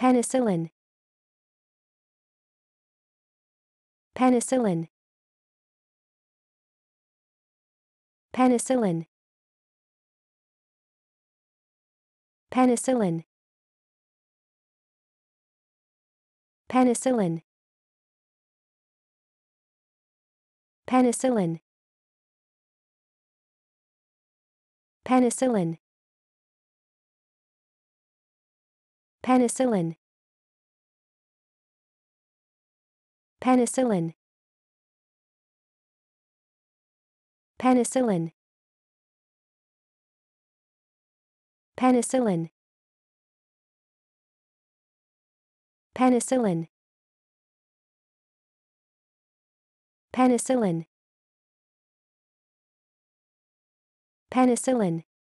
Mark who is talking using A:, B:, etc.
A: Penicillin. Penicillin. Penicillin. Penicillin. Penicillin. Penicillin. Penicillin. Penicillin. Penicillin. Penicillin. Penicillin. Penicillin. Penicillin. Penicillin.